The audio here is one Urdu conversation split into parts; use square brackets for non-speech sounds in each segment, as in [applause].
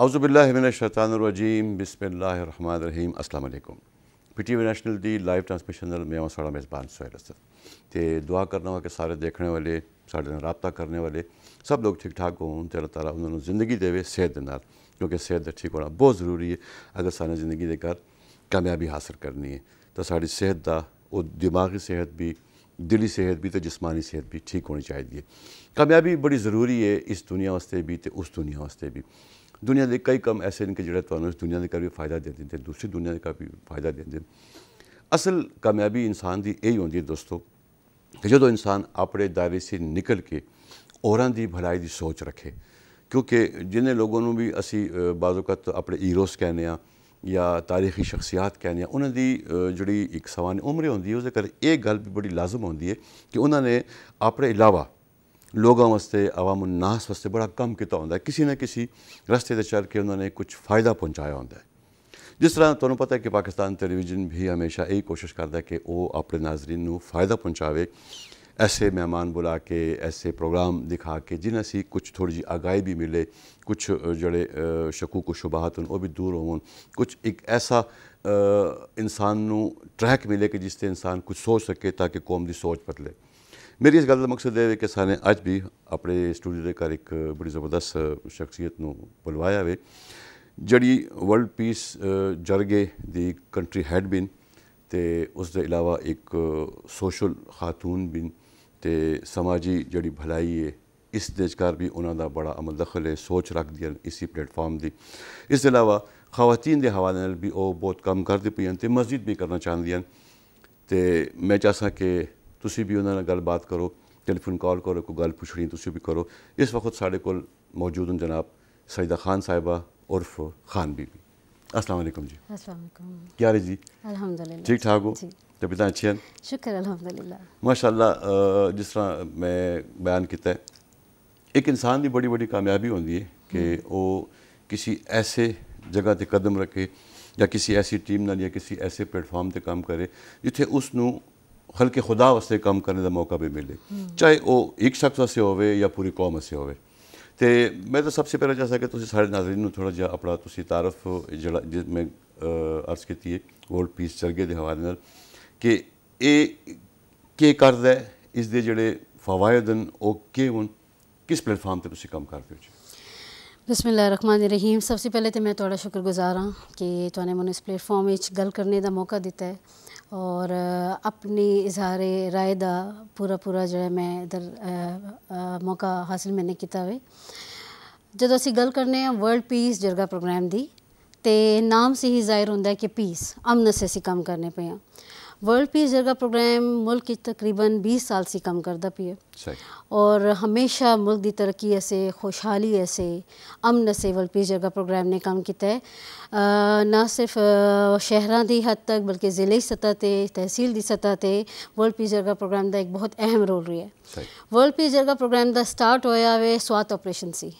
اعوذ باللہ من الشیطان الرجیم بسم اللہ الرحمن الرحیم السلام علیکم پی ٹی وی نیشنل دی لائیو ٹرانسمیشن میں میزبان سہیل اسد تے دعا کرنا ہوا کہ سارے دیکھنے والے سارے رابطہ کرنے والے سب لوگ ٹھیک ٹھاک ہوں تے اللہ تعالیٰ انہوں نے زندگی دے صحت دے نال کیونکہ صحت ٹھیک ہونا بہت ضروری ہے اگر سارے زندگی دے کر کامیابی حاصل کرنی ہے تو ساری صحت دا کا دماغی صحت بھی دلی صحت بھی تو جسمانی صحت بھی ٹھیک ہونی چاہیے کامیابی بڑی ضروری ہے اس دنیا واسطے بھی تو اس دنیا واسطے بھی ਦੁਨੀਆ ਦੇ दुनिया के कई कम ऐसे हैं कि जो इस दुनिया का ਫਾਇਦਾ ਦੇ ਦਿੰਦੇ ਦੂਸਰੀ ਦੁਨੀਆ ਦੇ का भी फायदा ਦਿੰਦੇ ਅਸਲ ਕਾਮਯਾਬੀ ਇਨਸਾਨ ਦੀ ਇਹ ਹੀ ਹੁੰਦੀ ਹੈ ਦੋਸਤੋ ਕਿ ਜਦੋਂ ਇਨਸਾਨ ਆਪਣੇ ਦਾਇਰੇ ਸੇ ਨਿਕਲ ਕੇ ਔਰਾਂ ਦੀ ਭਲਾਈ ਦੀ ਸੋਚ ਰੱਖੇ ਕਿਉਂਕਿ ਜਿਨੇ ਲੋਕਾਂ ਨੂੰ ਵੀ ਅਸੀਂ ਬਾਜ਼ੋਕਤ ਆਪਣੇ ਹੀਰੋਸ ਕਹਿੰਦੇ ਆ ਜਾਂ ਤਾਰੀਖੀ ਸ਼ਖਸੀਅਤ ਕਹਿੰਦੇ ਆ ਉਹਨਾਂ ਦੀ ਜਿਹੜੀ ਇੱਕ ਸਵਾਨ ਉਮਰ ਹੁੰਦੀ ਹੈ ਉਸ ਦੇ ਕਰ ਇਹ ਗੱਲ ਵੀ ਬੜੀ ਲਾਜ਼ਮ ਹੁੰਦੀ ਹੈ ਕਿ ਉਹਨਾਂ ਨੇ ਆਪਣੇ ਇਲਾਵਾ لوگوں عوام الناس واسطے بڑا کم کیتا کتا ہے کسی نہ کسی رستے چل کے انہوں نے کچھ فائدہ پہنچایا ہے جس طرح تو پتہ ہے کہ پاکستان ٹیلیویژن بھی ہمیشہ یہی کوشش کرتا ہے کہ وہ اپنے ناظرین نو فائدہ پہنچاوے ایسے مہمان بلا کے ایسے پروگرام دکھا کے جنہیں سے کچھ تھوڑی جی آگاہی بھی ملے کچھ جڑے شکوک و شبہت وہ بھی دور ہوں کچھ ایک ایسا انسان نو ٹریک ملے کہ جس سے انسان کچھ سوچ سکے تاکہ قوم دی سوچ بدلے میری اس گا مقصد ہے کہ سب بھی اپنے اسٹوڈیو کے گھر ایک بڑی زبردست شخصیت نک بلوایا ہے جڑی ولڈ پیس یارگے کنٹری ہیڈ بھی اس کے علاوہ ایک سوشل خاتون بھی سماجی جڑی بھلائی ہے اس بھی انہوں دا بڑا عمل دخل ہے سوچ دیا اسی پلیٹ فارم دی اس دے علاوہ خواتین دے حوالے بھی وہ بہت کم کرتی تے مزید بھی کرنا چاہد تے میں چاہ کہ تصوب بھی انہوں نے گل بات کرو ٹیلی فون کال کرو کو گل پوچھنی ہے تیس بھی کرو اس وقت ساڑے کو جناب سجدہ خان صاحبہ عرف خان بی بی السلام علیکم جی کیا رہی جی الحمدللہ ٹھیک ٹھاک ہو جی۔ تو اچھی اچھے شکر الحمدللہ ماشاءاللہ جس طرح میں بیان کیتا ہے ایک انسان دی بڑی بڑی کامیابی ہوتی ہے کہ ہاں۔ وہ کسی ایسے جگہ تے قدم رکھے یا کسی ایسی ٹیم نہ لیا کسی ایسے پلیٹ فارم تے کام کرے جتنے اس نو خلق خدا واسطے کام کرنے دا موقع بھی ملے چاہے وہ ایک شخص واسطے ہوئے یا پوری قوم واسطے ہوئے تے میں تو سب سے پہلے چاہتا کہ سارے ناظرین ناظرک تھوڑا جا اپنا تعارف جڑا جس میں ارض کی ورلڈ پیس چرگے دے حوالے نال کہ اے یہ کہ کرتے جہے فوائد کس پلیٹ فارم تے تسی کام کرتے ہو جی بسم اللہ الرحمن الرحیم سب سے پہلے تو میں تھوڑا شکر گزار ہاں کہ تو نے اس پلیٹ فارم ملیٹفارم گل کرنے دا موقع دیتا ہے اور اپنی اظہار رائے دا پورا پورا جو ہے میں ادھر موقع حاصل میں نے کیا ہو جب اِسی گل کرلڈ پیس جرگا پروگرام کی تو نام سے ہی ظاہر ہوں کہ پیس امن سے اِسے کام کرنے پے ہیں ورلڈ پیس جرگا پروگرام ملک تقریباً بیس سال سے کم کرتا پی ہے اور ہمیشہ ملک دی ترقی ایسے خوشحالی ایسے امن سے ورلڈ پیس جرگا پروگرام نے کام کیتا ہے نہ صرف شہران دی حد تک بلکہ ضلعے سطح تے تحصیل دی سطح تے ورلڈ پیس جرگا پروگرام دا ایک بہت اہم رول رہی ہے ورلڈ پیس جرگا پروگرام دا سٹارٹ ہویا ہوئے سوات آپریشن سی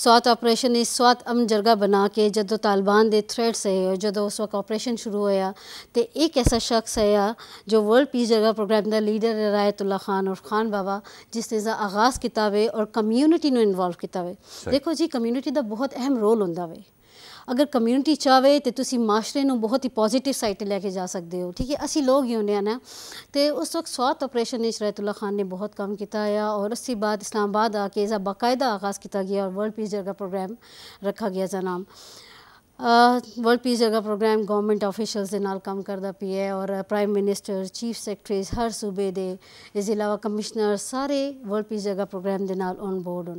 سوات آپریشن اس سوات امن جرگہ بنا کے جدو طالبان تھریڈ سے ہے جدو اس وقت آپریشن شروع ہویا تے ایک ایسا شخص ہے جو ورلڈ پیس جرگہ پروگرام دا لیڈر ہے رایت اللہ خان اور خان بابا جس نے آغاز کتاب ہوئے اور کمیونٹی نو انوالو کتاب ہوئے دیکھو جی کمیونٹی دا بہت اہم رول ہوئے اگر کمیونٹی چاہے تو تسی معاشرے نو بہت ہی پوزیٹو سائڈ لے کے جا سکتے ہو ٹھیک ہے اسی لوگ ہی ہونے ہیں نا تو اس وقت سوات آپریشن نے شرائط اللہ خان نے بہت کام کیتا ہے اور اس کے بعد اسلام آباد آ کے باقاعدہ آغاز کیتا گیا اور ورلڈ پیس جرگا پروگرام رکھا گیا ذرا نام ورلڈ پیس جگہ پروگرام گورنمنٹ آفیشلز دے نال کام کردہ پی ہے اور پرائم منسٹر چیف سیکٹریز ہر صوبے دے اس علاوہ کمشنر سارے ورلڈ پیس جگہ پروگرام دے نال آن بورڈ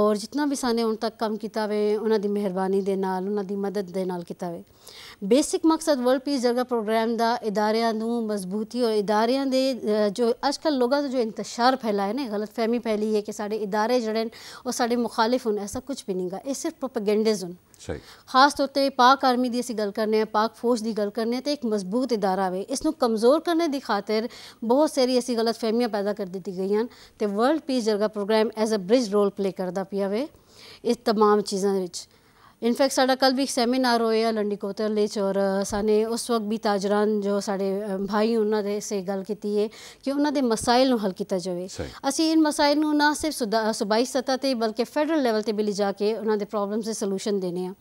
اور جتنا بھی سانے ان تک کام کیتا ہوئے انہاں دی مہربانی انہاں دی مدد نال کیتا ہوئے بےسک مقصد ورلڈ پیس جگہ پروگرام کا ادارے مضبوطی اور ادارے د جو اج کل لوگوں کا جو انتشار پھیلا ہے نا غلط فہمی پھیلی ہے کہ سارے ادارے جڑے وہ سارے مخالف ان ایسا کچھ بھی نہیں گا یہ صرف پروپگینڈیز خاص طور پہ پاک آرمی دی اسی گل کرنے پاک فوج دی گل کرنے تے ایک مضبوط ادارہ ہوئے اس نو کمزور کرنے دی خاطر بہت ساری ایسی غلط فہمیاں پیدا کر دیتی گئی ہیں تے ورلڈ پیس جگہ programme as a bridge role play کرتا پیا وے اس تمام چیزوں وچ ਇਨਫੈਕਟ ਸਾਡਾ ਕੱਲ ਵੀ ਇੱਕ ਸੈਮੀਨਾਰ ਹੋਇਆ ਲੰਡੀਕੋਤਰ ਵਿੱਚ ਔਰ ਸਾਨੇ ਉਸ ਵਕਤ ਵੀ ਤਾਜਰਾਨ ਜੋ ਸਾਡੇ ਭਾਈ ਉਹਨਾਂ ਦੇ ਸੇ ਗੱਲ ਕੀਤੀ ਹੈ ਕਿ ਉਹਨਾਂ ਦੇ ਮਸਾਇਲ ਨੂੰ ਹੱਲ ਕੀਤਾ ਜਾਵੇ ਅਸੀਂ ਇਨ ਮਸਾਇਲ ਨੂੰ ਨਾ ਸਿਰਫ ਸੁਬਾਈ ਸਤਾ ਤੇ ਬਲਕਿ ਫੈਡਰਲ ਲੈਵਲ ਤੇ ਵੀ ਜਾ ਕੇ ਉਹਨਾਂ ਦੇ ਪ੍ਰੋਬਲਮਸ ਦੇ ਸੋਲੂਸ਼ਨ ਦੇਣੇ ਆ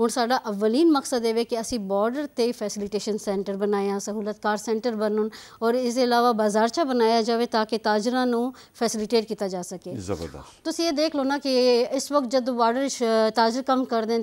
ਹੁਣ ਸਾਡਾ ਅਵਲੀਨ ਮਕਸਦ ਇਹ ਹੈ ਕਿ ਅਸੀਂ ਬਾਰਡਰ ਤੇ ਫੈਸਿਲਿਟੇਸ਼ਨ ਸੈਂਟਰ ਬਣਾਇਆ ਸਹੂਲਤਕਾਰ ਸੈਂਟਰ ਬਣਨ ਔਰ ਇਸ ਦੇ ਇਲਾਵਾ ਬਾਜ਼ਾਰਚਾ ਬਣਾਇਆ ਜਾਵੇ ਤਾਂ ਕਿ ਤਾਜਰਾਂ ਨੂੰ ਫੈਸਿਲਿਟੇਟ ਕੀਤਾ ਜਾ ਸਕੇ ਜ਼ਬਰਦਸਤ ਤੁਸੀਂ ਇਹ ਦੇਖ ਲਓ ਨਾ ਕਿ ਇਸ ਵਕਤ ਜਦ ਬਾਰਡਰ ਤਾਜਰ ਕੰਮ ਕਰਦੇ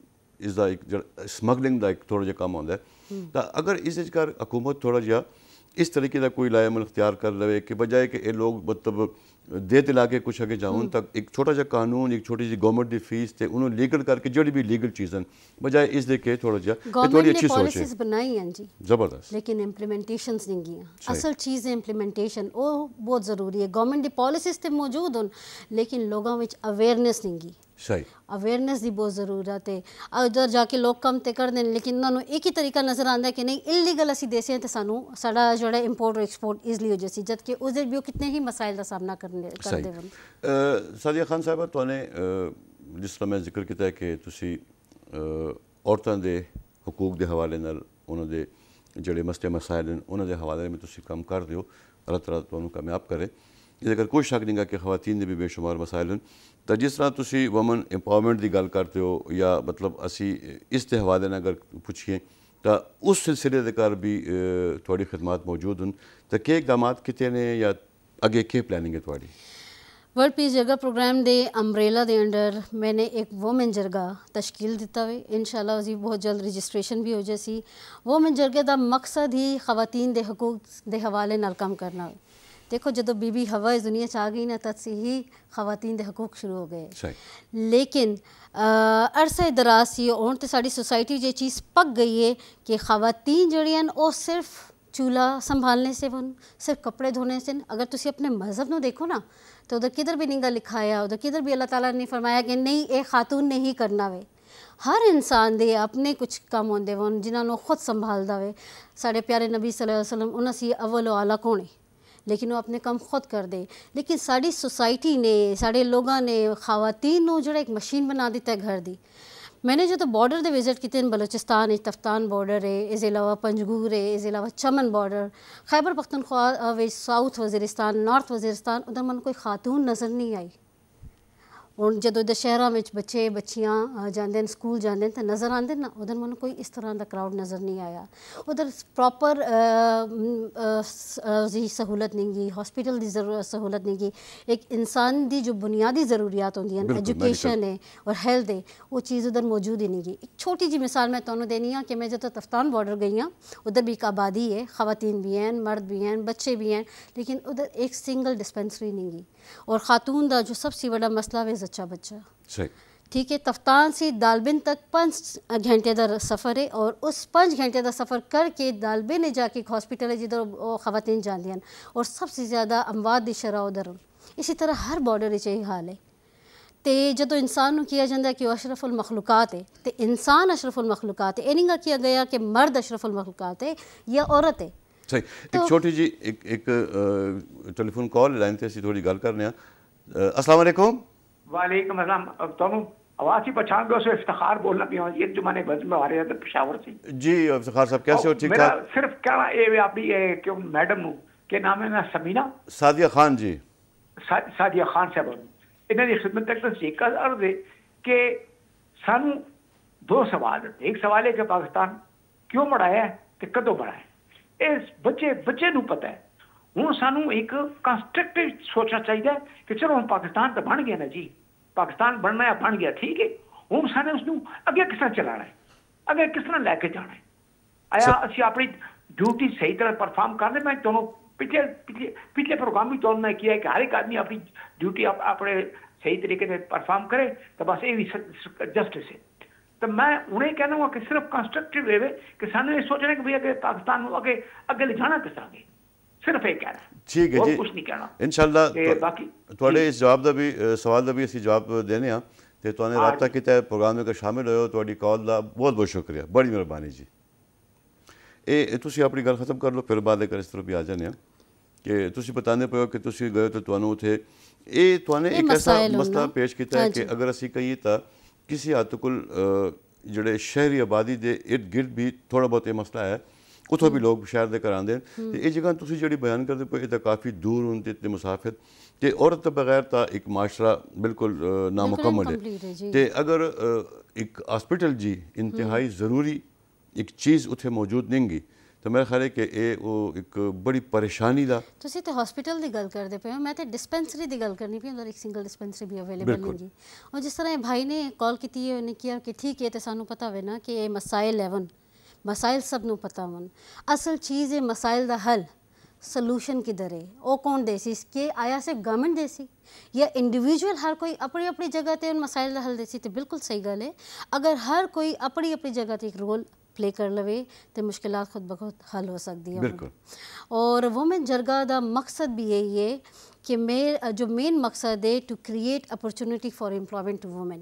ਇਸ ਦਾ ਇੱਕ ਸਮਗਲਿੰਗ ਦਾ ਇੱਕ ਥੋੜਾ ਜਿਹਾ ਕੰਮ ਹੁੰਦਾ ਤਾਂ ਅਗਰ ਇਸ ਵਿੱਚ ਕਰ ਹਕੂਮਤ ਥੋੜਾ ਜਿਹਾ ਇਸ ਤਰੀਕੇ ਦਾ ਕੋਈ ਲਾਇਮਨ ਇਖਤਿਆਰ ਕਰ ਲਵੇ ਕਿ ਬਜਾਏ ਕਿ ਇਹ ਲੋਕ ਮਤਲਬ دیت علاقے کچھ اگے جاؤں تک ایک چھوٹا جا قانون ایک چھوٹی جی گورنمنٹ دی فیس تے انہوں لیگل کر کے جڑی بھی لیگل چیزن بجائے اس دے کے تھوڑا جا گورنمنٹ نے پالیسیز بنائی ہیں جی زبردست لیکن امپلیمنٹیشنز نہیں گیا اصل چیز امپلیمنٹیشن او بہت ضروری ہے گورنمنٹ دی پالیسیز تے موجود ہن لیکن لوگاں وچ اویرنس نہیں گی صحیح اویرنس دی بہت ضرورت ہے ادھر جا کے لوگ کم تے دیں لیکن انہوں نے ایک ہی طریقہ نظر آتا ہے کہ نہیں انلیگل اسی دیسے ہیں تو سانو ساڑا جوڑا امپورٹ اور ایکسپورٹ ایزلی ہو جیسی جبکہ اس دن بھی کتنے ہی مسائل دا سامنا کر صحیح ساضیا خان صاحب تو جس طرح میں ذکر کیا کہ تھی عورتوں کے حقوق کے حوالے انہوں نے جڑے مستے مسائل ہیں انہوں کے حوالے میں تم کام کرتے ہو رات رات کامیاب کرے یہ کر کوئی شک نہیں گا کہ خواتین میں بھی بے شمار مسائل ہیں تو جس طرح تھی وومن امپاورمنٹ کی گل کرتے ہو یا مطلب اِسی اس کے حوالے نے اگر پوچھیے تو اس سلسلے کے کار بھی تھوڑی خدمات موجود ہیں تو کیا اقدامات کتنے یا اگے پلاننگ ہے پیس جرگا پروگرام دے امبریلا دے انڈر میں نے ایک وومن جرگا تشکیل دیتا ہوئی انشاءاللہ وزی بہت جلد ریجسٹریشن بھی ہو جیسی وومن وومین جرگے کا مقصد ہی خواتین دے حقوق دے حوالے نال کرنا دیکھو جدو بی ہبا اس دنیا چاہ گئی نا تد سے ہی خواتین دے حقوق شروع ہو گئے لیکن عرصہ دراز سی اور تو ساری سوسائٹی یہ چیز پک گئی ہے کہ خواتین جڑی ہیں جہاں صرف چولہ سنبھالنے سے ون صرف کپڑے دھونے سے اگر تسی اپنے مذہب نو دیکھو نا تو ادھر کدھر بھی ننگا لکھایا ادھر کدھر بھی اللہ تعالیٰ نے فرمایا کہ نہیں یہ خاتون نہیں کرنا وے ہر انسان دے اپنے کچھ کام ون جنہوں نو خود سنبھال دے سارے پیارے نبی صلی اللہ علیہ وسلم سی اول و عالی کونے لیکن وہ اپنے کام خود کر دے لیکن ساری سوسائٹی نے سارے لوگاں نے خواتین نو جہاں ایک مشین بنا دیتا ہے گھر دی میں نے جدو باڈر دے وزٹ کیتے نے بلوچستان ہے تفتان باڈر ہے اس علاوہ پنجگور ہے اس علاوہ Chaman border Khyber Pakhtunkhwa south Waziristan north Waziristan ادھر من کوئی خاتون نظر نہیں آئی اور جب شہروں میں بچے بچیاں جاندے ہیں سکول جاندے ہیں تو نظر آندے نا ادھر من کوئی اس طرح دا کراؤڈ نظر نہیں آیا ادھر پراپر سہولت نہیں گی ہاسپٹل سہولت نہیں گی ایک انسان دی جو بنیادی ضروریات ہیں ایجوکیشن ہے اور ہیلتھ ہے وہ چیز ادھر موجود ہی نہیں گی ایک چھوٹی جی مثال میں دینی دینا کہ میں جب تفتان بارڈر گئی ہاں ادھر بھی ایک آبادی ہے خواتین بھی ہیں مرد بھی ہیں بچے بھی ہیں لیکن ادھر ایک سنگل ڈسپنسری نہیں گی اور خاتون دا جو سب سے بڑا مسئلہ ہے بچہ بچہ ٹھیک ہے تفتان سے دالبن تک پانچ گھنٹے در سفر ہے اور اس پانچ گھنٹے در سفر کر کے دالبن جا کے ایک ہاسپٹل ہے جدھر خواتین جان لیا اور سب سے زیادہ اموات دی شرح ادھر اسی طرح ہر بارڈر چاہیے حال ہے تے جدو انسان کیا جاتا کہ وہ اشرف المخلوقات ہے تے انسان اشرف المخلوقات ہے اینگا کیا گیا کہ مرد اشرف المخلوقات ہے یا عورت ہے صحیح ایک چھوٹی جی ایک ایک ٹیلی فون کال لائن تھی اسی تھوڑی گل کرنے ہیں السلام علیکم وعلیکم السلام آواز ہی پچھان گئے اسے افتخار بولنا بھی ہوں یہ جو میں نے بزن میں آرہی ہے پشاور سے جی افتخار صاحب کیسے ہو ٹھیک تھا صرف کہنا اے وی آپ بھی کہ میڈم ہوں کے نام ہے میں سمینہ سادیہ خان جی سادیہ خان صاحب انہیں یہ خدمت تک سے ایک کا عرض ہے کہ سن دو سوال ہیں ایک سوال ہے کہ پاکستان کیوں بڑھایا ہے کہ کدو بڑھا ہے اس بچے بچے نو پتہ ہے انہوں سانوں ایک کانسٹرکٹیو سوچنا چاہیے کہ چلو ہم پاکستان تو بن گئے نا جی پاکستان بننا ہے بن گیا ٹھیک ہے ہوں سانے اس اگے کس طرح چلا ہے اگے کس طرح لے کے ہے آیا اسی اپنی ڈیوٹی صحیح طرح پرفارم کر رہے میں چلوں پچھلے پچھلے پچھلے پروگرام بھی چلوں نے کیا ہے کہ ہر ایک آدمی اپنی ڈیوٹی اپنے صحیح طریقے سے پرفارم کرے تو بس یہ بھی جسٹس ہے تو میں انہیں کہنا ہوں کہ صرف کنسٹرکٹیو وے کہ سانو یہ سوچنا کہ بھائی اگر پاکستان کو اگے اگلے لے کس طرح گئے صرف ایک کہنا ہے ٹھیک ہے جی ان شاء اللہ تھے اس جواب دا بھی سوال دا بھی اسی جواب دینے اِسی تو دینا رابطہ تابتا کیا پروگرام میں شامل ہوئے کال دا بہت بہت شکریہ بڑی مہربانی جی یہ تھی اپنی گل ختم کر لو پھر بعد اگر اس طرح بھی آ جانے ہیں کہ تم بتانے نہیں پیو کہ تھی گئے تو تو تمہیں اتنے اے تو ایک ایسا مسئلہ پیش کیا کہ اگر اسی کہیے تا کسی اتکول جڑے شہری آبادی دے ارد گرد بھی تھوڑا بہت یہ مسئلہ ہے ਉਥੋਂ ਵੀ ਲੋਕ ਸ਼ਹਿਰ ਦੇ ਘਰਾਂ ਦੇ ਤੇ ਇਹ ਜਗ੍ਹਾ ਤੁਸੀਂ ਜਿਹੜੀ ਬਿਆਨ ਕਰਦੇ ਪਏ ਇਹ ਤਾਂ ਕਾਫੀ ਦੂਰ ਹੁੰਦੇ ਤੇ ਮੁਸਾਫਿਰ ਤੇ ਔਰਤ ਬਗੈਰ ਤਾਂ ਇੱਕ ਮਾਸ਼ਰਾ ਬਿਲਕੁਲ ਨਾਮੁਕਮਲ ਹੈ ਤੇ ਅਗਰ ਇੱਕ ਹਸਪੀਟਲ ਜੀ ਇੰਤਹਾਈ ਜ਼ਰੂਰੀ ਇੱਕ ਚੀਜ਼ ਉਥੇ ਮੌਜੂਦ ਨਹੀਂਗੀ ਤਾਂ ਮੇਰੇ ਖਿਆਲ ਹੈ ਕਿ ਇਹ ਉਹ ਇੱਕ ਬੜੀ ਪਰੇਸ਼ਾਨੀ ਦਾ ਤੁਸੀਂ ਤੇ ਹਸਪੀਟਲ ਦੀ ਗੱਲ ਕਰਦੇ ਪਏ ਹੋ ਮੈਂ ਤੇ ਡਿਸਪੈਂਸਰੀ ਦੀ ਗੱਲ ਕਰਨੀ ਪਈ ਅੰਦਰ ਇੱਕ ਸਿੰਗਲ ਡਿਸਪੈਂਸਰੀ ਵੀ ਅਵੇਲੇਬਲ ਨਹੀਂ ਜੀ ਔਰ ਜਿਸ ਤਰ੍ਹਾਂ ਇਹ ਭਾਈ ਨੇ ਕਾਲ ਕੀਤੀ ਹੈ ਉਹਨੇ ਕਿਹਾ ਕਿ ਠੀਕ ਹੈ ਤੇ ਸਾਨੂੰ ਪਤਾ ਹੋਵੇ ਨਾ ਕਿ ਇਹ ਮਸਾਇਲ 11 مسائل سب نو پتا اصل چیز ہے مسائل دا حل سلوشن کدھر ہے وہ کون دے سی کہ آیا سے گورنمنٹ دے سی یا انڈیویجول ہر کوئی اپنی اپنی جگہ تے ان مسائل دا حل دے تے بالکل صحیح گل ہے اگر ہر کوئی اپنی اپنی جگہ تے ایک رول پلے کر لوے تے مشکلات خود بخود حل ہو سکتی ہے بالکل اور وومن جرگا دا مقصد بھی یہی ہے کہ جو مین مقصد ہے to create opportunity for employment to women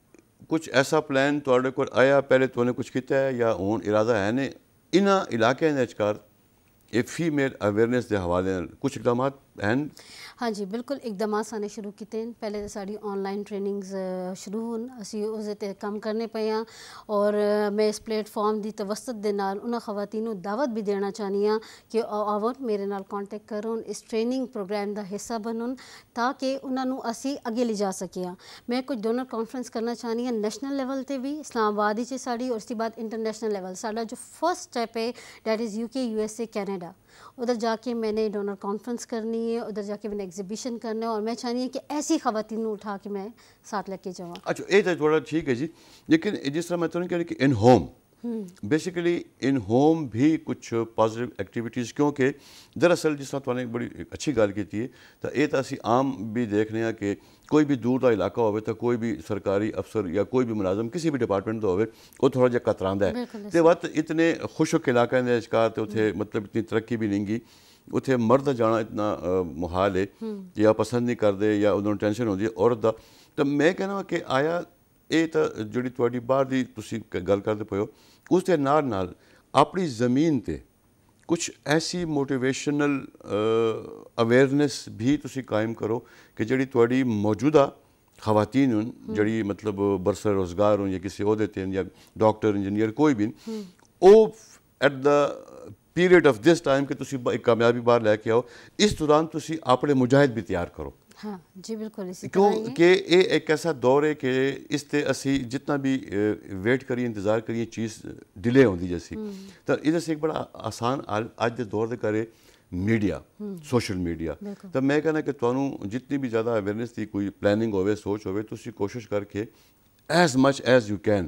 کچھ ایسا پلان تھوڑے کو آیا پہلے تو کچھ کیتا ہے یا ہوں ارادہ ہے نے انہاں علاقے ایک فی میل اویئرنس دے حوالے کچھ اقدامات اینڈ ہاں جی بالکل اقدامات دما سانے شروع کیتے ہیں پہلے ساری آن لائن ٹریننگز شروع ہون اسی اس تے کام کرنے پے ہاں اور میں اس پلیٹ فارم دی توسط دے نال انہاں خواتین نو دعوت بھی دینا چاہنی ہاں کہ آون میرے نال کانٹیکٹ اس ٹریننگ پروگرام دا حصہ بنن تاکہ انہاں نو اسی اگے لے جا سکے ہاں۔ میں کچھ ڈونر کانفرنس کرنا چاہنی ہاں نیشنل لیول تے بھی اسلام آباد ہی ساری اور اس کے بعد انٹرنیشنل لیول ساڈا جو فرسٹ سٹیپ ہے that is U K U S A Canada ادھر جا کے میں نے ڈونر کانفرنس کرنی ہے ادھر جا کے میں نے ایگزیبیشن کرنا ہے اور میں چاہنی ہے کہ ایسی خواتین اٹھا کے میں ساتھ لے کے جاؤں اچھا یہ تھوڑا ٹھیک ہے جی لیکن جس طرح میں تو نہیں کہہ رہی کہ in home basically in home بھی کچھ پازیٹیو ایکٹیویٹیز کیونکہ دراصل جس طرح تو نے بڑی اچھی گال کیتی ہے تو یہ تو اسی عام بھی دیکھنے ہیں کہ کوئی بھی دور دا علاقہ ہوئے تو کوئی بھی سرکاری افسر یا کوئی بھی ملازم کسی بھی ڈپارٹمنٹ تو ہوئے وہ تھوڑا جا کتران ہے تو وقت اتنے خوشک علاقہ ہیں اس کا تو اتنے مطلب اتنی ترقی بھی نہیں گی ਉੱਥੇ ਮਰਦ ਜਾਣਾ ਇਤਨਾ ਮੁਹਾਲ ਹੈ ਜਾਂ ਪਸੰਦ ਨਹੀਂ ਕਰਦੇ ਜਾਂ ਉਹਨਾਂ ਨੂੰ ਟੈਨਸ਼ਨ ਹੁੰਦੀ ਹੈ ਔਰਤ ਦਾ ਤਾਂ ਮੈਂ ਕਹਿੰਦਾ ਕਿ ਆਇਆ ਇਹ ਤਾਂ ਜਿਹੜੀ ਤੁਹਾਡੀ ਬਾਹਰ ਦੀ ਤੁਸੀਂ ਗੱਲ ਕਰਦੇ ਪਏ ਹੋ ਉਸ ਦੇ ਨਾਲ ਨਾਲ ਆਪਣੀ ਜ਼ਮੀਨ ਤੇ ਕੁਝ ਐਸੀ ਮੋਟੀਵੇਸ਼ਨਲ ਅਵੇਅਰਨੈਸ ਵੀ ਤੁਸੀਂ ਕਾਇਮ ਕਰੋ ਕਿ ਜਿਹੜੀ ਤੁਹਾਡੀ ਮੌਜੂਦਾ ਖਵਾਤੀਨ ਜਿਹੜੀ ਮਤਲਬ ਬਰਸਰ ਰੋਜ਼ਗਾਰ ਹੋਣ ਜਾਂ ਕਿਸੇ ਅਹੁਦੇ ਤੇ ਜਾਂ ਡਾਕਟਰ ਇੰਜੀਨੀਅਰ ਕੋਈ ਵੀ ਉਹ at the period of this time ਕਿ ਤੁਸੀਂ ਇੱਕ ਕਾਮਯਾਬੀ ਬਾਹਰ ਲੈ ਕੇ ਆਓ ਇਸ ਦੌਰਾਨ ਤੁਸੀਂ ਆਪਣੇ ਮੁਜਾਹਿਦ ਵੀ ਤਿਆਰ ਕਰੋ ਹਾਂ ਜੀ ਬਿਲਕੁਲ ਇਸੇ ਤਰ੍ਹਾਂ ਕਿ ਇਹ ਇੱਕ ਐਸਾ ਦੌਰ ਹੈ ਕਿ ਇਸ ਤੇ ਅਸੀਂ ਜਿੰਨਾ ਵੀ ਵੇਟ ਕਰੀਏ ਇੰਤਜ਼ਾਰ ਕਰੀਏ ਚੀਜ਼ ਡਿਲੇ ਹੁੰਦੀ ਜਿਸੀ ਤਾਂ ਇਹਦੇ ਸੇ ਇੱਕ ਬੜਾ ਆਸਾਨ ਅੱਜ ਦੇ ਦੌਰ ਦੇ ਕਰੇ ਮੀਡੀਆ ਸੋਸ਼ਲ ਮੀਡੀਆ ਤਾਂ ਮੈਂ ਕਹਿੰਦਾ ਕਿ ਤੁਹਾਨੂੰ ਜਿੰਨੀ ਵੀ ਜ਼ਿਆਦਾ ਅਵੇਅਰਨੈਸ ਦੀ ਕੋਈ ਪਲੈਨਿੰਗ ਹੋਵੇ ਸੋਚ ਹੋਵੇ ਤੁਸੀਂ ਕੋਸ਼ਿਸ਼ ਕਰਕੇ as much as you can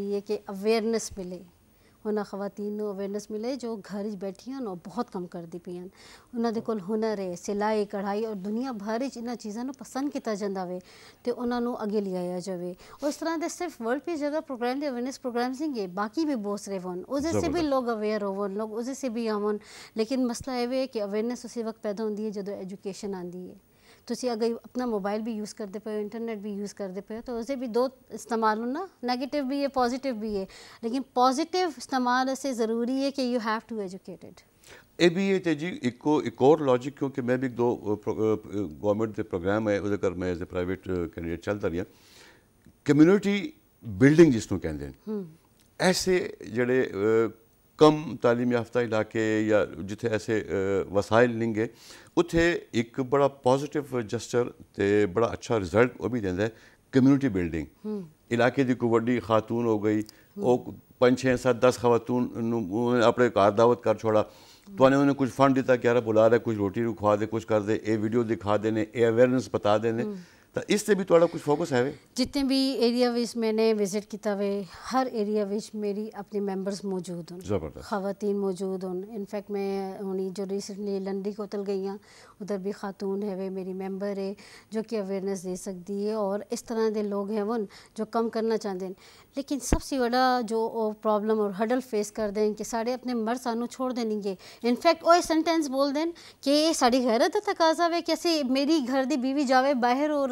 چاہیے کہ اویئرنس ملے وہاں خواتین کو اویئرنس ملے جو گھر ہی بیٹھی ہو بہت کم کر دی پی انہوں کول ہنر ہے سلائی کڑھائی اور دنیا بھر چیزوں کو پسند کیتا کیا جا تو انہوں نے اگیں لیا جائے اس طرح دے صرف ورلڈ پیس جگہ پروگرام دے پروگرامز نہیں ہیں باقی بھی بہت سارے بوس سے بھی لوگ اویئر ہون لوگ اسے سے بھی آون لیکن مسئلہ یہ کہ اویئرنس اسی وقت پیدا ہوتی ہے جدو ایجوکیشن آئی ہے تی اپنا موبائل بھی یوز کرتے پیٹرنٹ بھی یوز کرتے پی ہو تو اسے بھی دو استعمال ہونا نیگیٹو بھی ہے پوزیٹو بھی ہے لیکن پازیٹو استعمال سے ضروری ہے کہ یو ہیو ٹو ایجوکیٹڈ یہ بھی ہے جی ایک اور لاجک کیونکہ میں بھی دو گورمنٹ کے پروگرام آئے وہ پرائویٹیٹ چلتا رہی ہوں کمونیٹی بلڈنگ جس کو کہیں ایسے جڑے کم تعلیم یافتہ علاقے یا جتنے ایسے وسائل لیں گے ایک بڑا پوزیٹیو جسٹر جسچر بڑا اچھا ریزلٹ وہ رزلٹ دیں کمیونٹی بیلڈنگ علاقے کی بڑی خاتون ہو گئی وہ ہیں ساتھ دس خواتون انہوں نے اپنے کار دعوت کر چھوڑا تو انہوں نے کچھ فنڈ دیتا کیا رہا بلا رہا ہے کچھ روٹی دے دے کچھ کر اے ویڈیو دکھا اے دیس بتا دی بھی فوکس ہے جتنے بھی ایریا میں نے وزٹ کیتا ہوئے ہر ایریا میری اپنی مینبرس موجود ہیں خواتین موجود انفیکٹ میں جو ریسنٹلی لنڈی کوتل گئی ہیں ادھر بھی خاتون ہے وہ میری ممبر ہے جو کہ اویرنس دے سکتی ہے اور اس طرح دے لوگ ہیں جو کم کرنا چاہتے ہیں لیکن سب سے بڑا جو پرابلم اور ہڈل فیس کر دیں کہ سارے اپنے مرد چھوڑ دیں گے انفیکٹ وہ سینٹینس بول دیں کہ غیرت گھر کا تقاضہ کیسے میری گھر دی بیوی جاوے باہر اور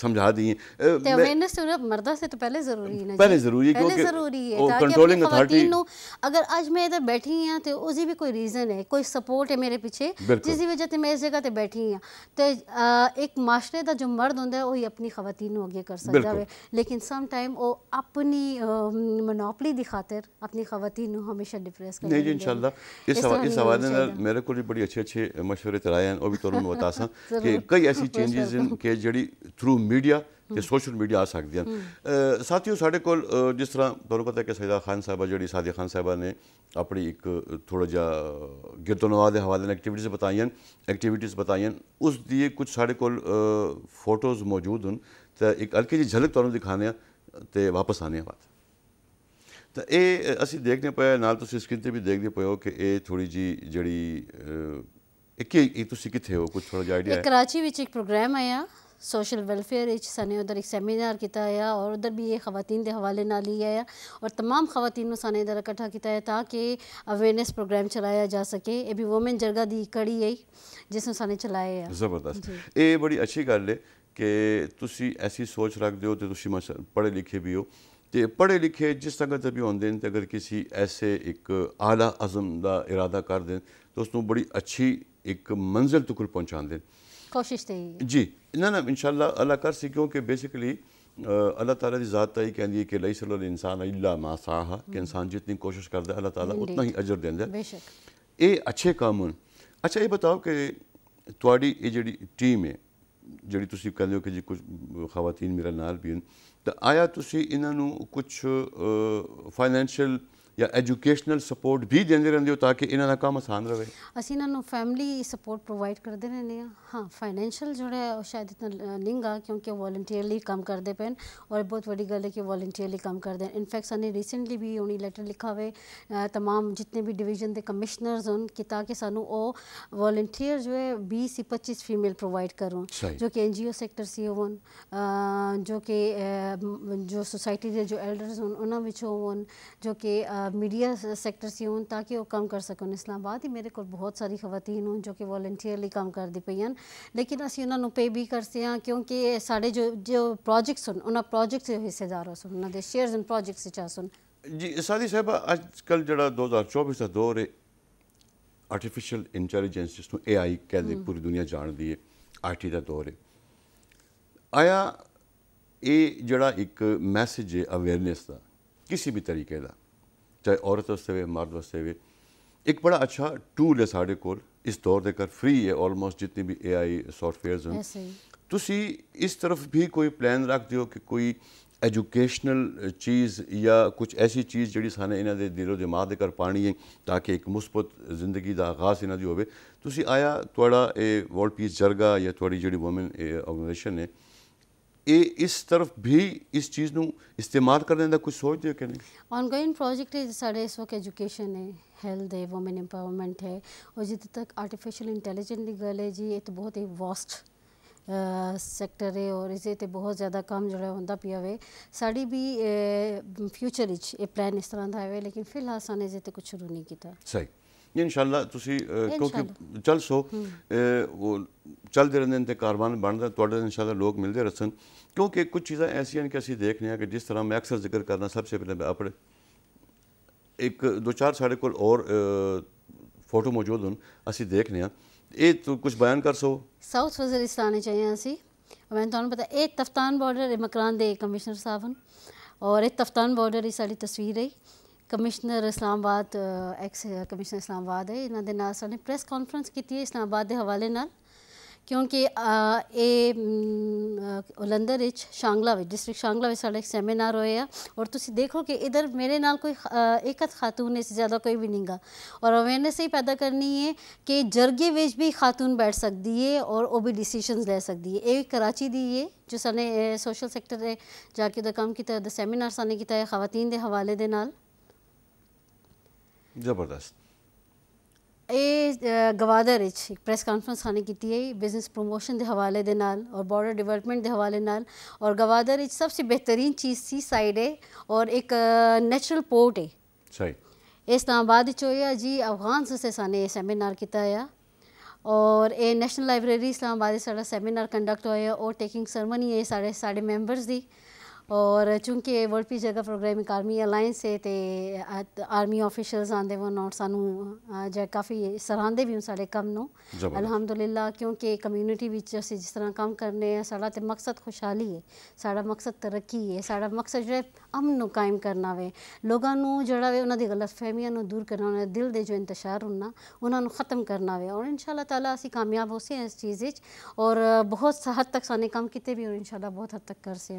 سمجھا دی اویئرنس مردہ سے تو پہلے ضروری ہے پہلے جی۔ ضروری ہے پہلے ضروری ہے کنٹرولنگ اتھارٹی اگر آج میں ادھر بیٹھی ہیں ہاں تو اسی بھی کوئی ریزن ہے کوئی سپورٹ ہے میرے پیچھے جس وجہ تے میں اس جگہ تے بیٹھی ہیں ہاں۔ تو ایک معاشرے دا جو مرد ہوندا ہے وہی اپنی خواتین نو اگے کر سکدا ہے لیکن سم ٹائم او اپنی منوپلی دی خاطر اپنی خواتین نو ہمیشہ ڈپریس کر نہیں جی انشاءاللہ اس اس حوالے نال میرے کول بڑی اچھے اچھے مشورے ترائے ہیں او بھی تورن بتاساں [laughs] کہ کئی ایسی چینجز ہیں [laughs] کہ جڑی تھرو میڈیا کہ سوشل میڈیا آ سکتی ہیں ساتھیوں ساڈے کو جس طرح تو پتہ ہے کہ شہد خان صاحب سعدیا خان صاحبہ نے اپنی ایک تھوڑا جا گرد و نوا کے حوالے بتائی ہیں ایکٹیویٹیز بتائی ہیں اس دیے کچھ ساڑے کو فوٹوز موجود ہیں تو ایک الکی جی جھلک دکھانے ہیں تو واپس آنے ہیں بات تو اے اسی دیکھنے پہ آپ اسکرین بھی دیکھتے ہوئے ہو کہ اے تھوڑی جی جڑی ایک تو جی کتنے ہو کچھ تھوڑا جہا آئیڈیا کراچی ایک پروگرام آیا سوشل ویلفیئر سانے ادھر ایک سیمینار کیتا ہے اور ادھر بھی یہ خواتین کے حوالے نہ لیا ہے اور تمام خواتین سانے ادھر اکٹھا کیتا ہے تاکہ اویئرنس پروگرام چلایا جا سکے یہ بھی وومن جرگہ دی کڑی ہے جس نے چلایا ہے زبردست جی۔ یہ بڑی اچھی گل ہے کہ تسی ایسی سوچ دیو تے تو پڑھے لکھے بھی ہو تے پڑھے لکھے جس طرح سے بھی تے اگر کسی ایسے ایک اعلیٰ عزم دا ارادہ کر دیں تو اس بڑی اچھی ایک منزل تک پہنچا دیں کوشش تھی جی نہ نہ انشاءاللہ اللہ کر سی کہ بیسیکلی اللہ تعالیٰ دی ذات تائی یہ ہے کہ لئی علیہ انسان اللہ ما ساہا کہ انسان جتنی کوشش کر ہے اللہ تعالیٰ اتنا ہی اجر دے اے اچھے کام اچھا یہ بتاؤ کہ اے جڑی ٹیم ہے جڑی تسی ہو کہ جی کچھ خواتین میرے نال بھی ہیں تو آیا تسی انہوں کچھ uh, یا ایجوکیشنل سپورٹ بھی دیں انہوں کا کام آسان رہے اِس میں فیملی سپورٹ پرووائڈ کرتے رہنے ہاں ہاں فائنینشل جو ہے شاید اتنا لنگ آ کیونکہ ولنٹیئرلی کام کرتے پے اور بہت ویڈیو گل ہے کہ ولنٹیئرلی کام کر دیں انفیکٹ سننے ریسنٹلی بھی انہیں لٹر لکھا ہوئے تمام جتنے بھی ڈویژن کے کمشنرز ہوتا کہ سانو وٹیئر جو ہے بیس پچیس فیمل پرووائڈ کر جو کہ این جی او سیکٹر سے جو کہ جو سوسائٹی کے جو ایلڈرز ہونا ہو मीडिया सेक्टर से हूँ ताकि वह कम कर सकन इस्लामाबाद ही मेरे को बहुत सारी खवतन हूँ जो कि वॉल्टियरली काम करती पईन लेकिन असं उन्होंने पे भी करते हाँ क्योंकि साढ़े जो जो प्रोजेक्ट्स उन्होंने प्रोजेक्ट्स हिस्सेदार हो सुन उन्होंने शेयर्स एंड प्रोजेक्ट्स चा सुन ਜੀ ਸਾਦੀ ਸਾਹਿਬ ਅੱਜਕੱਲ ਜਿਹੜਾ 2024 ਦਾ ਦੌਰ ਹੈ ਆਰਟੀਫੀਸ਼ੀਅਲ ਇੰਟੈਲੀਜੈਂਸ ਜਿਸ ਨੂੰ AI ਕਹਿੰਦੇ ਪੂਰੀ ਦੁਨੀਆ ਜਾਣਦੀ ਹੈ ਆਰਟੀ ਦਾ ਦੌਰ ਹੈ ਆਇਆ ਇਹ ਜਿਹੜਾ ਇੱਕ ਮੈਸੇਜ ਹੈ ਅਵੇਅਰਨੈਸ ਦਾ ਕਿਸੇ ਵੀ ਤਰੀਕੇ ਦਾ چاہے عورت واسطے ہوئے مرد واسطے ہوئے ایک بڑا اچھا ٹول ہے ساڑے کول اس دور کر فری ہے آلموسٹ جتنی بھی اے آئی سافٹ ویئرز ہیں تو اس طرف بھی کوئی پلان رکھ دیو کہ کوئی ایجوکیشنل چیز یا کچھ ایسی چیز جڑی سانے انہاں دے دل و دماغ پانی ہے تاکہ ایک مثبت زندگی دا آغاز ہوے تسی آیا تواڈا اے ورلڈ پیس جرگا یا جڑی وومن آرگنائزیشن ہے اس چیز کرنے کا سارے اس وقت ایجوکیشن ہے ہیلتھ ہے وومین امپاورمنٹ ہے اور جتنے تک آرٹیفیشل انٹلیجنٹ کی گل ہے جی یہ تو بہت ہی واسٹ سیکٹر ہے اور اسے بہت زیادہ کام جو ہوتا پی آئے ساری بھی فیوچر یہ پلان اس طرح کا آئے لیکن فی الحال سب نے اسے کچھ شروع نہیں کیا ان شاء اللہ کیونکہ چل سو دے رہنے انتے کاروان رہے دے توڑے دے انشاءاللہ لوگ مل دے رسن کیونکہ کچھ چیزیں ہیں کہ ایسی دیکھنے کہ جس طرح میں اکثر ذکر کرنا سب سے پہلے اپنے ایک دو چار کل اور فوٹو موجود ہیں اے کچھ بیان کر سوتھ وزیر آنے چاہیے میں مکران دے کمیشنر صاحب ہیں اورڈر ہی تصویر رہی کمشنر اسلام آباد ایکس کمشنر اسلام آباد ہے انہوں نے سب نے پرس کانفرنس کی اسلام آباد کے حوالے نال کیونکہ یہ الندر اس شانگلا ڈسٹرک شانگلہ سارے ایک سیمینار ہوئے آ اور تھی دیکھو کہ ادھر میرے نال کوئی ایکت خاتون اس سے زیادہ کوئی بھی نہیں گا اور اویئرنس یہ پیدا کرنی ہے کہ جرگے ویج بھی خاتون بیٹھ سکتی ہے اور وہ بھی ڈسیشنز لے سکتی ہے یہ کراچی دیے جو سننے سوشل سیکٹر جا کے ادھر کام کیا سیمینار سان خواتین کے حوالے کے نال زبردست اے گوادر اچھی جی۔ پریس کانفرنس سن کی بزنس پروموشن دے حوالے دے نال اور بارڈر ڈبلپمنٹ دے حوالے نال اور گوادر جی، سب سے بہترین چیز سی سائیڈ ہے اور ایک نیچرل پورٹ ہے صحیح اسلام آباد جی افغان سے سانے سیمینار کیتا ہے اور اے نیشنل لائبریری اسلام آباد سا سیمینار کنڈکٹ ہوا اور ٹیکنگ سرمنی ہے سارے ممبرز دی اور چونکہ ولڈی جگہ پروگرام ایک آرمی الاائنس ہے آرمی آفیشرز آدمی اور سانو کافی سراہدے بھی ہوں سارے کم نو الحمد للہ کیونکہ کمیونٹی اے جس طرح کام کرنے ساڑا تو مقصد خوشحالی ہے ساڑا مقصد ترقی ہے ساڑا مقصد جو ہے امن کو قائم کرنا وے لوگوں کو جہاں دلط فہمیاں دور کرنا دل کے جو انتشار انہیں انہوں نے ختم کرنا ہوئے اور ان شاء اللہ تعالیٰ اِس کامیاب ہو سا اس چیز اور بہت حد تک سانے کام کیے بھی اور ان شاء اللہ بہت حد تک کر سی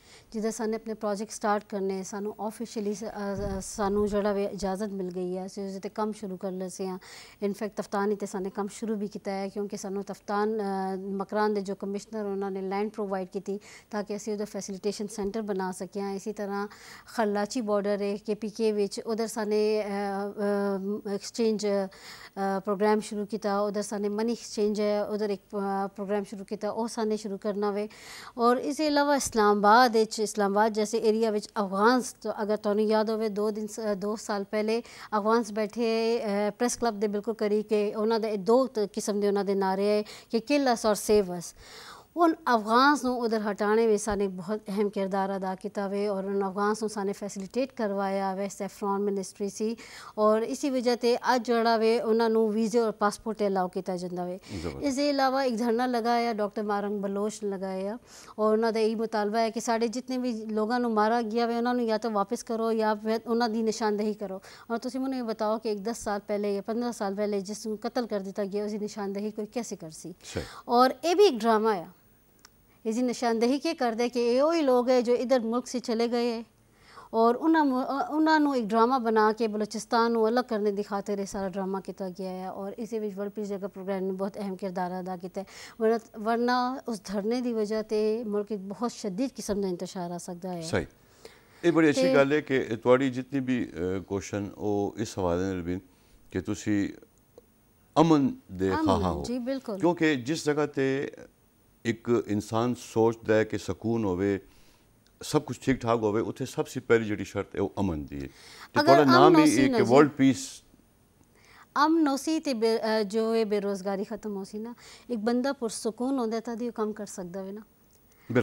جدہ سانے اپنے پروجیکٹ سٹارٹ کرنے سانو آفیشلی سنوں جہاں اجازت مل گئی ہے سانو جتے کم شروع کر لے سے ہیں انفیکٹ تفتان ہی تے سانے کم شروع بھی کیتا ہے کیونکہ سانو تفتان مکران دے جو کمیشنر انہوں نے لینڈ پروائیڈ کی تھی تاکہ اسی ادھر فیسلیٹیشن سینٹر بنا سکے ہیں اسی طرح خلاچی باڈر ہے کے پی کے ویچ ادھر سانے ایکسچینج پروگرام شروع کیتا ادھر سانے منی ایکسچینج ہے ادھر ایک پروگرام شروع کیتا اور سانے شروع کرنا ہوئے اور اسے علاوہ اسلام آباد اسلام آباد جیسے ایریا افغانس اگر تعین یاد ہو دو سال پہلے افغانس بیٹھے پرس کلب کے بالکل کری کہ انہوں نے دو قسم کے نعرے آئے کہ قلس اور سیوس ان نو ادھر ہٹانے میں سانے بہت اہم کردار ادا کیتا ہوئے اور ان افغانس نو سانے فیسلیٹیٹ کروایا ہوئے سیفران منسٹری سی اور اسی وجہ تے آج جڑا ہوئے انہاں نو ویزے اور پاسپورٹ الاؤ کیتا جندا ہوئے اس دے علاوہ ایک دھرنا لگایا ڈاکٹر مارنگ بلوچ لگایا اور انہاں دے ای مطالبہ ہے کہ ساڑے جتنے بھی لوگاں نو مارا گیا ہوئے انہاں نو یا تو واپس کرو یا دی نشاندہی کرو اور تمہیں یہ بتاؤ کہ ایک دس سال پہلے یا پندرہ سال پہلے جس قتل کر دیتا گیا اس کی نشاندہی کوئی کیسے کر سی اور یہ بھی ایک ڈرامہ ہے اس دی جی نشاندہی کے کردے کہ ایوئی لوگ ہیں جو ادھر ملک سے چلے گئے ہیں اور انہوں نے ایک ڈراما بنا کے بلوچستان کو الگ کرنے دکھاتے رہے سارا ڈراما کیتا گیا ہے اور اسے بھی ورلڈ پیس جگہ پروگرام نے بہت اہم کردار ادا کیتا ہے ورنہ اس دھرنے دی وجہ تے ملک بہت شدید قسم دا انتشار آ سکتا ہے صحیح یہ بڑی اچھی گال ہے کہ اتواری جتنی بھی کوشن او اس حوالے نے ربین کہ تسی امن دے خواہا ہو جی بالکل کیونکہ جس جگہ تے ਇੱਕ ਇਨਸਾਨ ਸੋਚਦਾ ਹੈ ਕਿ ਸਕੂਨ ਹੋਵੇ ਸਭ ਕੁਝ ਠੀਕ ਠਾਕ ਹੋਵੇ ਉੱਥੇ ਸਭ ਤੋਂ ਪਹਿਲੀ ਜਿਹੜੀ ਸ਼ਰਤ ਹੈ ਉਹ ਅਮਨ ਦੀ ਹੈ ਤੇ ਕੋਲ ਨਾਮ ਹੀ ਇੱਕ ਵਰਲਡ ਪੀਸ ਅਮਨ ਹੋਸੀ ਤੇ ਜੋ ਇਹ ਬੇਰੋਜ਼ਗਾਰੀ ਖਤਮ ਹੋਸੀ ਨਾ ਇੱਕ ਬੰਦਾ ਪੁਰਸਕੂਨ ਹੁੰਦਾ ਤਾਂ ਉਹ ਕੰਮ ਕਰ ਸਕਦਾ ਵੇ ਨਾ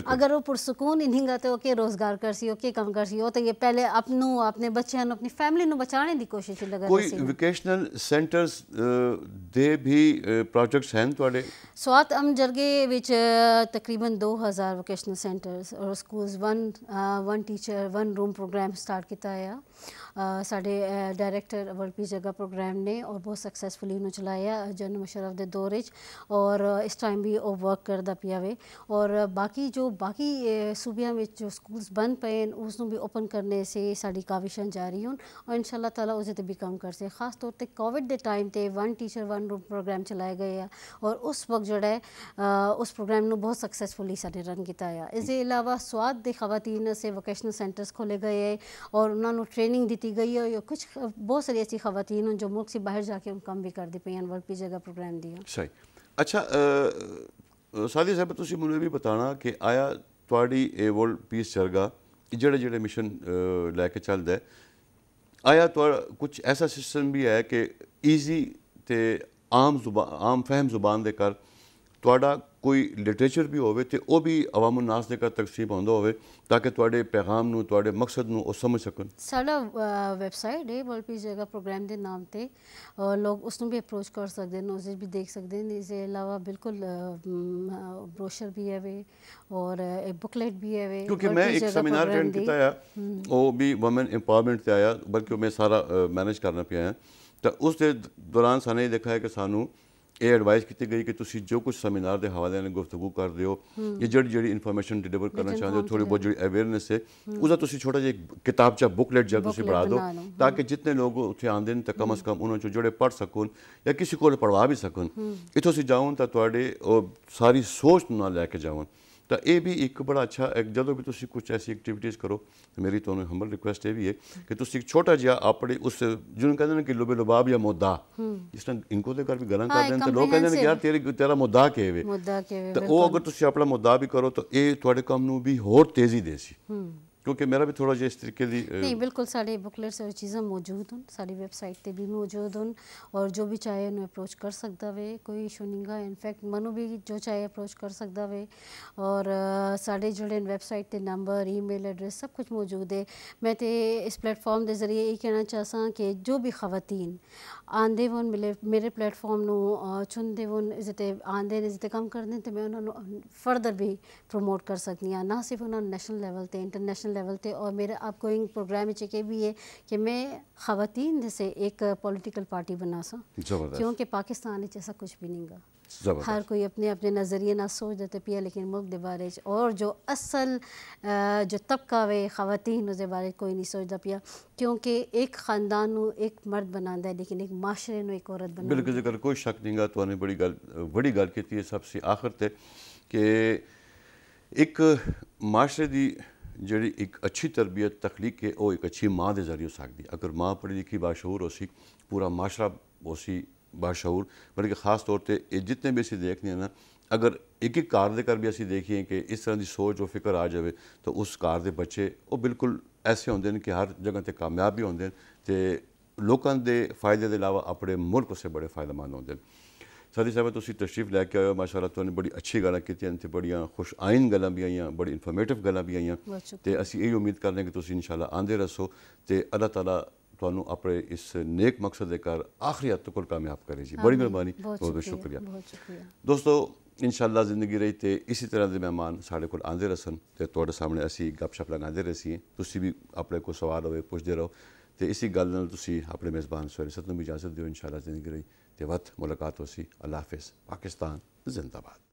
اگر وہ پرسکون انہیں گا تو اوکے روزگار کرسی اوکے کم کرسی ہو تو یہ پہلے اپنوں اپنے بچے ہیں اپنی فیملی نو بچانے دی کوشش لگا کوئی ویکیشنل سینٹرز دے بھی پروجیکٹس ہیں تو آڈے سوات ام جرگے وچ تقریباً دو ہزار ویکیشنل سینٹرز اور schools one one teacher one room programme start کیتا ہے ساڑھے ڈائریکٹر پیس جگہ پروگرام نے اور بہت سکسیسفلی انہوں چلایا جن مشرف دے دورج اور اس ٹائم بھی او ورک کر دا پیا وے اور باقی جو باقی صوبیا میں جو سکولز بند پے اس نے بھی اوپن کرنے سے ساڑھی کاوشن جاری ہوں اور انشاءاللہ تعالیٰ اسے بھی کام کر سے خاص طور پہ کووڈ دے ٹائم تے one teacher one room programme چلایا گیا اور اس وقت جڑا ہے اس پروگرام نے بہت سکسیسفلی ساڑھے رن کیتا ہے اس علاوہ سواد دے خواتین سے وکیشنل سینٹرز کھولے گئے اور انہوں نے ٹریننگ دیتی की गई है और कुछ बहुत सारी ऐसी खातन जो मुल्क से बाहर जाके उन काम ਕੰਮ ਵੀ ਕਰਦੇ ਪਈਆਂ ਵਰਕ की ਜਗ੍ਹਾ ਪ੍ਰੋਗਰਾਮ ਦੀਆਂ ਸਹੀ ਅੱਛਾ ਸਾਦੀ ਸਾਹਿਬ ਤੁਸੀਂ ਮੈਨੂੰ ਇਹ ਵੀ ਬਤਾਣਾ ਕਿ ਆਇਆ ਤੁਹਾਡੀ ਇਹ ਵਰਲਡ ਪੀਸ ਚਰਗਾ ਜਿਹੜੇ ਜਿਹੜੇ ਮਿਸ਼ਨ ਲੈ ਕੇ ਚੱਲਦਾ ਹੈ ਆਇਆ ਤੁਹਾਡਾ ਕੁਝ ਐਸਾ ਸਿਸਟਮ ਵੀ ਹੈ ਕਿ ਈਜ਼ੀ ਤੇ ਆਮ ਜ਼ੁਬਾਨ ਆਮ ਫਹਿਮ ਜ਼ੁਬਾਨ ਦੇ ਕਰ ਤੁਹਾਡਾ کوئی لٹریچر بھی ہوئے تھے وہ بھی عوام ناس نے تقسیم ہوئے تاکہ توڑے مقصد سکن سن ویب سائٹ ہے نام سے لوگ اس نو بھی اپروچ کر سکتے بھی دیکھ سکتے ہیں اس کے علاوہ بالکل بھی ہے اور بکلیٹ بھی ہے وہ بھی ومن امپاورمنٹ تے آیا بلکہ میں سارا مینج کرنا پیا اس دوران سانے یہ دیکھا ہے کہ سانو یہ ایڈوائز کی گئی کہ تسی جو کچھ سیمینار دے حوالے نے گفتگو کر دیو یہ جڑی جڑی انفارمیشن ڈیلیور کرنا چاہتے ہو تھوڑی بہت جڑی اویئرنس ہے اس تسی چھوٹا جی کتاب بک لیٹ جب تسی بڑھا دو تاکہ جتنے لوگ اتھے آتے ہیں تو کم از کم انہوں جڑے پڑھ سکون یا کسی کو پڑھوا بھی سکون سن اتوی جاؤں تو ساری سوچ نہ لے کے جاؤ ਤਾਂ ਇਹ ਵੀ ਇੱਕ ਬੜਾ ਅੱਛਾ ਜਦੋਂ ਵੀ ਤੁਸੀਂ ਕੁਝ ਐਸੀ ਐਕਟੀਵਿਟੀਜ਼ ਕਰੋ ਮੇਰੀ ਤੁਹਾਨੂੰ ਹੰਬਲ ਰਿਕੁਐਸਟ ਇਹ ਵੀ ਹੈ ਕਿ ਤੁਸੀਂ ਇੱਕ ਛੋਟਾ ਜਿਹਾ ਆਪਣੇ ਉਸ ਜਿਹਨੂੰ ਕਹਿੰਦੇ ਨੇ ਕਿ ਲੋਬੇ ਲਬਾਬ ਜਾਂ ਮੁੱਦਾ ਜਿਸ ਤਰ੍ਹਾਂ ਇਨਕੋ ਦੇ ਘਰ ਵੀ ਗਲਾਂ ਕਰਦੇ ਨੇ ਤੇ ਲੋਕ ਕਹਿੰਦੇ ਨੇ ਯਾਰ ਤੇਰੀ ਤੇਰਾ ਮੁੱਦਾ ਕਿਵੇਂ ਮੁੱਦਾ ਕਿਵੇਂ ਤਾਂ ਉਹ ਅਗਰ ਤੁਸੀਂ ਆਪਣਾ ਮੁੱਦਾ ਵੀ ਕਰੋ ਤਾਂ ਇਹ ਤੁਹਾਡੇ ਕੰਮ ਨੂੰ ਵੀ ਹੋਰ ਤੇਜ਼ੀ ਦੇਸੀ چیزیں موجود ہیں موجود ہیں اور جو بھی چاہے اپروچ کر سکتا ہوئے کوئی ایشو نہیں انفیکٹ منو بھی جو چاہے اپروچ کر سکتا ہوئے اور سائٹ تے نمبر ای میل ایڈریس سب کچھ موجود ہے میں تے اس فارم دے ذریعے یہ کہنا چاہساں کہ جو بھی خواتین آن ہوٹفارم ن چنتے ہو جاتے آتے ہیں جتنے کام کرتے میں انہوں نے فردر بھی پرموٹ کر سنی ہاں، نہ صرف انہوں نیشنل لیول سے انٹر نیشنل لیول سے اور میرے اپ گوئنگ پروگرام ایک یہ بھی ہے کہ میں خواتین جیسے ایک پولیٹیکل پارٹی بنا سا کیونکہ پاکستان میں ایسا کچھ بھی نہیں گا ہر کوئی اپنے اپنے نظریے نہ سوچ دیتے پیا لیکن ملک دے بارے اور جو اصل جو طبقہ وے خواتین دے بارے کوئی نہیں سوچ دا پیا کیونکہ ایک خاندان نو ایک مرد بناندا ہے لیکن ایک معاشرے نو ایک عورت بناندا بالکل ذکر کوئی شک نہیں گا تو نے بڑی گل بڑی گل کیتی ہے سب سے آخر تے کہ ایک معاشرے دی جڑی ایک اچھی تربیت تخلیق ہے او ایک اچھی ماں دے ذریعے ہو سکدی اگر ماں پڑھی لکھی باشعور ہو سی پورا معاشرہ ہو سی ਬਾਸ਼ਾਉਰ ਬਲਕਿ ਖਾਸ ਤੌਰ ਤੇ ਇਹ ਜਿੰਨੇ ਵੀ ਅਸੀਂ ਦੇਖਦੇ ਹਾਂ ਨਾ ਅਗਰ ਇੱਕ ਇੱਕ ਕਾਰ ਦੇ ਕਰ ਵੀ ਅਸੀਂ ਦੇਖੀਏ ਕਿ ਇਸ ਤਰ੍ਹਾਂ ਦੀ ਸੋਚ ਉਹ ਫਿਕਰ ਆ ਜਾਵੇ ਤਾਂ ਉਸ ਕਾਰ ਦੇ ਬੱਚੇ ਉਹ ਬਿਲਕੁਲ ਐਸੇ ਹੁੰਦੇ ਨੇ ਕਿ ਹਰ ਜਗ੍ਹਾ ਤੇ ਕਾਮਯਾਬ ਵੀ ਹੁੰਦੇ ਨੇ ਤੇ ਲੋਕਾਂ ਦੇ ਫਾਇਦੇ ਦੇ ਇਲਾਵਾ ਆਪਣੇ ਮੁਲਕ ਉਸੇ ਬੜੇ ਫਾਇਦੇਮੰਦ ਹੁੰਦੇ ਨੇ ਸਾਦੀ ਸਾਹਿਬ ਤੁਸੀਂ ਤਸ਼ਰੀਫ ਲੈ ਕੇ ਆਏ ਹੋ ਮਾਸ਼ਾਅੱਲਾ ਤੁਹਾਨੂੰ ਬੜੀ ਅੱਛੀ ਗੱਲਾਂ ਕੀਤੀਆਂ ਤੇ ਬੜੀਆਂ ਖੁਸ਼ ਆਇਨ ਗੱਲਾਂ ਵੀ ਆਈਆਂ ਬੜੀ ਇਨਫੋਰਮੇਟਿਵ ਗੱਲਾਂ ਵੀ ਆਈਆਂ ਤੇ ਅਸੀਂ ਇਹ ਉਮੀਦ ਕਰਦੇ ਹਾਂ ਕਿ ਤੁਸੀਂ ਇਨਸ਼ਾਅੱਲਾ ਆਂਦੇ ਰਸੋ ਤੇ ਅੱਲਾਹ ਤਾਲਾ تو اپنے اس نیک مقصد دے کر آخری حد اتر کامیاب کرے جی بڑی مہربانی بہت بہت شکریہ دوستو انشاءاللہ زندگی رہی تے اسی طرح دے مہمان ساڑے کل آدھے رسن تے تو سامنے اسی گپ شپ لگا رہے رہے سی بھی اپنے کو سوال ہوئے پوچھ دے رہو تو اسی گلنا اپنے میزبان سوری ستن بھی جا سکتے انشاءاللہ زندگی رہی تے وقت ملاقات ہو سی اللہ حافظ پاکستان زندہ باد